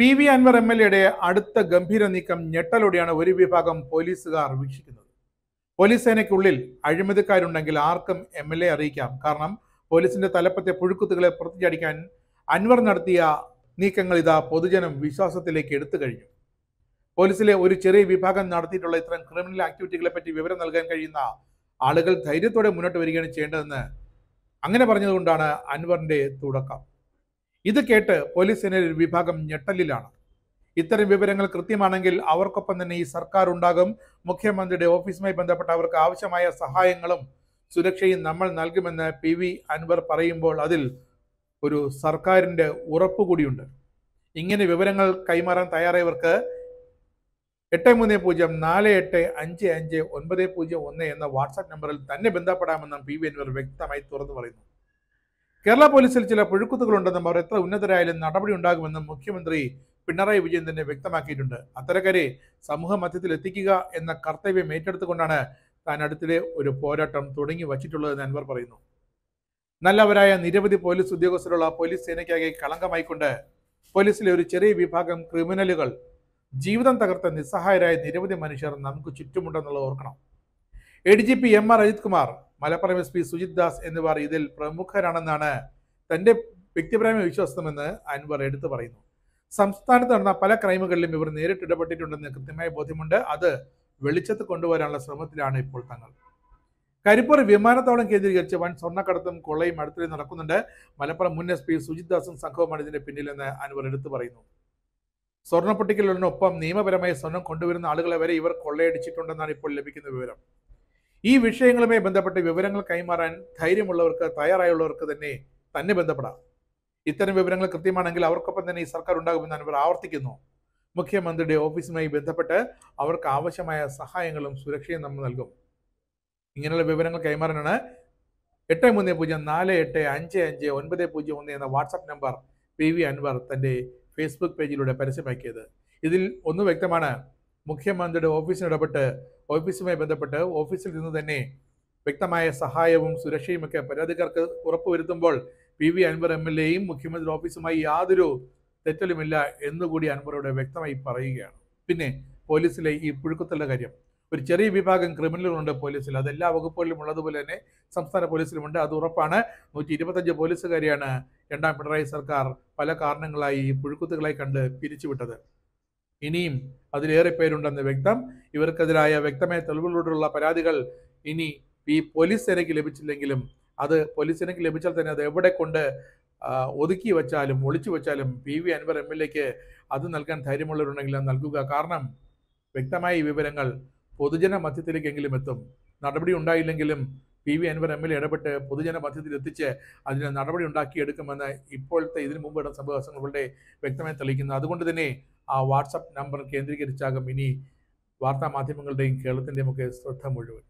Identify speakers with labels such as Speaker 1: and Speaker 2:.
Speaker 1: P V Anvar M L എയുടെ അടുത്ത ഗംഭീര നീക്കം ഞെട്ടലോടെയാണ് ഒരു വിഭാഗം പോലീസുകാർ വീക്ഷിക്കുന്നത് പോലീസ് സേനയ്ക്കുള്ളിൽ അഴിമതിക്കാരുണ്ടെങ്കിൽ ആർക്കും എം എൽ എ അറിയിക്കാം കാരണം പോലീസിന്റെ തലപ്പത്തെ പുഴുക്കുത്തുകളെ പുറത്തിച്ചടിക്കാൻ അൻവർ നടത്തിയ നീക്കങ്ങൾ ഇതാ പൊതുജനം വിശ്വാസത്തിലേക്ക് എടുത്തു കഴിഞ്ഞു പോലീസിലെ ഒരു ചെറിയ വിഭാഗം നടത്തിയിട്ടുള്ള ഇത്തരം ക്രിമിനൽ ആക്ടിവിറ്റികളെ പറ്റി വിവരം നൽകാൻ കഴിയുന്ന ആളുകൾ ധൈര്യത്തോടെ മുന്നോട്ട് വരികയാണ് ചെയ്യേണ്ടതെന്ന് അങ്ങനെ പറഞ്ഞതുകൊണ്ടാണ് അൻവറിന്റെ തുടക്കം ഇത് കേട്ട് പോലീസിന് വിഭാഗം ഞെട്ടലിലാണ് ഇത്തരം വിവരങ്ങൾ കൃത്യമാണെങ്കിൽ അവർക്കൊപ്പം തന്നെ ഈ സർക്കാർ ഉണ്ടാകും മുഖ്യമന്ത്രിയുടെ ഓഫീസുമായി ബന്ധപ്പെട്ട അവർക്ക് ആവശ്യമായ സഹായങ്ങളും സുരക്ഷയും നമ്മൾ നൽകുമെന്ന് പി വി അൻവർ പറയുമ്പോൾ അതിൽ ഒരു സർക്കാരിൻ്റെ ഉറപ്പ് കൂടിയുണ്ട് ഇങ്ങനെ വിവരങ്ങൾ കൈമാറാൻ തയ്യാറായവർക്ക് എട്ട് മൂന്ന് പൂജ്യം നാല് എട്ട് അഞ്ച് അഞ്ച് ഒൻപത് പൂജ്യം ഒന്ന് എന്ന വാട്സാപ്പ് നമ്പറിൽ തന്നെ ബന്ധപ്പെടാമെന്നും പി വി അൻവർ വ്യക്തമായി തുറന്നു പറയുന്നു കേരള പോലീസിൽ ചില പുഴുക്കുത്തുകളുണ്ടെന്നും അവർ എത്ര ഉന്നതരായാലും നടപടി ഉണ്ടാകുമെന്നും മുഖ്യമന്ത്രി പിണറായി വിജയൻ തന്നെ വ്യക്തമാക്കിയിട്ടുണ്ട് അത്തരക്കാരെ സമൂഹ മധ്യത്തിൽ എത്തിക്കുക എന്ന കർത്തവ്യം ഏറ്റെടുത്തുകൊണ്ടാണ് താൻ അടുത്തിടെ ഒരു പോരാട്ടം തുടങ്ങി വച്ചിട്ടുള്ളതെന്ന് അൻവർ പറയുന്നു നല്ലവരായ നിരവധി പോലീസ് ഉദ്യോഗസ്ഥരുള്ള പോലീസ് സേനയ്ക്കാകെ കളങ്കമായിക്കൊണ്ട് പോലീസിലെ ഒരു ചെറിയ വിഭാഗം ക്രിമിനലുകൾ ജീവിതം തകർത്ത നിസ്സഹായരായ നിരവധി മനുഷ്യർ നമുക്ക് ചുറ്റുമുണ്ടെന്നുള്ളത് ഓർക്കണം A D G P M R Ajith Kumar Malappuram S P Sujith Das എന്നിവർ ഇതിൽ പ്രമുഖരാണെന്നാണ് തന്റെ വ്യക്തിപരമായ വിശ്വാസമെന്ന് അൻവർ എടുത്തു പറയുന്നു സംസ്ഥാനത്ത് നടന്ന പല ക്രൈമുകളിലും ഇവർ നേരിട്ട് ഇടപെട്ടിട്ടുണ്ടെന്ന് കൃത്യമായ ബോധ്യമുണ്ട് അത് വെളിച്ചത്ത് കൊണ്ടുവരാനുള്ള ശ്രമത്തിലാണ് ഇപ്പോൾ തങ്ങൾ കരിപ്പൂർ വിമാനത്താവളം കേന്ദ്രീകരിച്ച് വൻ സ്വർണ്ണക്കടത്തും കൊള്ളയും അടുത്തിടെ നടക്കുന്നുണ്ട് മലപ്പുറം മുൻ എസ് പി സുജിത് ദാസും സംഘവുമാണ് ഇതിന്റെ പിന്നിലെന്ന് അൻവർ എടുത്തു പറയുന്നു സ്വർണ്ണ പൊട്ടിക്കലിനൊപ്പം നിയമപരമായി സ്വർണം കൊണ്ടുവരുന്ന ആളുകളെ വരെ ഇവർ കൊള്ളയടിച്ചിട്ടുണ്ടെന്നാണ് ഇപ്പോൾ ലഭിക്കുന്ന വിവരം ഈ വിഷയങ്ങളുമായി ബന്ധപ്പെട്ട വിവരങ്ങൾ കൈമാറാൻ ധൈര്യമുള്ളവർക്ക് തയ്യാറായുള്ളവർക്ക് തന്നെ തന്നെ ബന്ധപ്പെടാം ഇത്തരം വിവരങ്ങൾ കൃത്യമാണെങ്കിൽ അവർക്കൊപ്പം തന്നെ ഈ സർക്കാർ ഉണ്ടാകുമെന്ന് അൻവർ ആവർത്തിക്കുന്നു മുഖ്യമന്ത്രിയുടെ ഓഫീസുമായി ബന്ധപ്പെട്ട് അവർക്ക് ആവശ്യമായ സഹായങ്ങളും സുരക്ഷയും നമ്മൾ നൽകും ഇങ്ങനെയുള്ള വിവരങ്ങൾ കൈമാറാനാണ് എട്ട് മൂന്ന് പൂജ്യം നാല് എട്ട് അഞ്ച് അഞ്ച് ഒൻപത് പൂജ്യം ഒന്ന് എന്ന WhatsApp number P V Anvar തൻ്റെ ഫേസ്ബുക്ക് പേജിലൂടെ പരസ്യമാക്കിയത് ഇതിൽ ഒന്ന് വ്യക്തമാണ് മുഖ്യമന്ത്രിയുടെ ഓഫീസിനിടപെട്ട് ഓഫീസുമായി ബന്ധപ്പെട്ട് ഓഫീസിൽ നിന്ന് തന്നെ വ്യക്തമായ സഹായവും സുരക്ഷയും ഒക്കെ പരാതിക്കാർക്ക് ഉറപ്പുവരുത്തുമ്പോൾ P V Anvar M L എയും മുഖ്യമന്ത്രി ഓഫീസുമായി യാതൊരു തെറ്റലുമില്ല എന്നുകൂടി അൻവറോട് വ്യക്തമായി പറയുകയാണ് പിന്നെ പോലീസിലെ ഈ പുഴുക്കത്തുള്ള കാര്യം ഒരു ചെറിയ വിഭാഗം ക്രിമിനലുകളുണ്ട് പോലീസിൽ എല്ലാ വകുപ്പുകളിലും ഉള്ളതുപോലെ തന്നെ സംസ്ഥാന പോലീസിലുമുണ്ട് അത് ഉറപ്പാണ് നൂറ്റി ഇരുപത്തഞ്ച് പോലീസുകാരെയാണ് രണ്ടാം പിണറായി സർക്കാർ പല കാരണങ്ങളായി പുഴുക്കുത്തുകളായി കണ്ട് പിരിച്ചുവിട്ടത് ഇനിയും അതിലേറെ പേരുണ്ടെന്ന് വ്യക്തം ഇവർക്കെതിരായ വ്യക്തമായ തെളിവുകളോടുള്ള പരാതികൾ ഇനി ഈ പോലീസ് സേനയ്ക്ക് ലഭിച്ചില്ലെങ്കിലും അത് പോലീസ് സേനയ്ക്ക് ലഭിച്ചാൽ തന്നെ അത് എവിടെ കൊണ്ട് ഒതുക്കി വെച്ചാലും ഒളിച്ചു വെച്ചാലും P V Anvar M L എക്ക് അത് നൽകാൻ ധൈര്യമുള്ളവരുണ്ടെങ്കിൽ അത് നൽകുക കാരണം വ്യക്തമായ വിവരങ്ങൾ പൊതുജന മധ്യത്തിലേക്കെങ്കിലും എത്തും നടപടി ഉണ്ടായില്ലെങ്കിലും P V Anvar M L A ഇടപെട്ട് പൊതുജന മധ്യത്തിൽ എത്തിച്ച് അതിന് നടപടി ഉണ്ടാക്കിയെടുക്കുമെന്ന് ഇപ്പോഴത്തെ ഇതിനു മുമ്പ് സംഭവങ്ങളുടെ വ്യക്തമായി തെളിയിക്കുന്നു അതുകൊണ്ട് തന്നെ ആ വാട്സപ്പ് നമ്പർ കേന്ദ്രീകരിച്ചാകും ഇനി വാർത്താമാധ്യമങ്ങളുടെയും കേരളത്തിൻ്റെയും ഒക്കെ ശ്രദ്ധ മുഴുവൻ